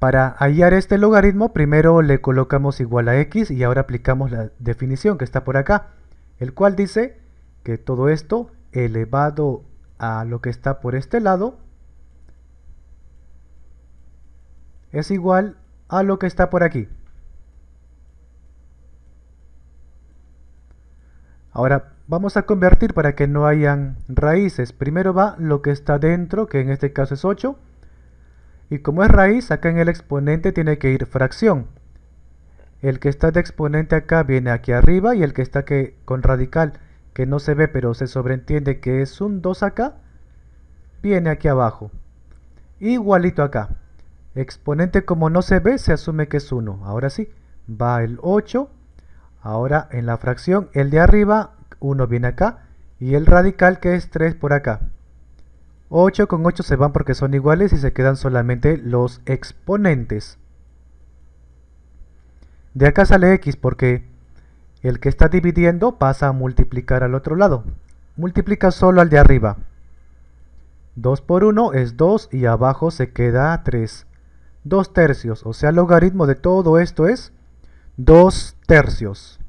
Para hallar este logaritmo, primero le colocamos igual a x y ahora aplicamos la definición que está por acá, el cual dice que todo esto elevado a lo que está por este lado es igual a lo que está por aquí. Ahora vamos a convertir para que no hayan raíces. Primero va lo que está dentro, que en este caso es 8 y como es raíz, acá en el exponente tiene que ir fracción. El que está de exponente acá viene aquí arriba y el que está que, con radical, que no se ve pero se sobreentiende que es un 2 acá, viene aquí abajo. Igualito acá. Exponente como no se ve, se asume que es 1. Ahora sí, va el 8. Ahora en la fracción, el de arriba, 1 viene acá. Y el radical que es 3 por acá. 8 con 8 se van porque son iguales y se quedan solamente los exponentes. De acá sale x porque el que está dividiendo pasa a multiplicar al otro lado. Multiplica solo al de arriba. 2 por 1 es 2 y abajo se queda 3. 2 tercios, o sea, el logaritmo de todo esto es 2 tercios.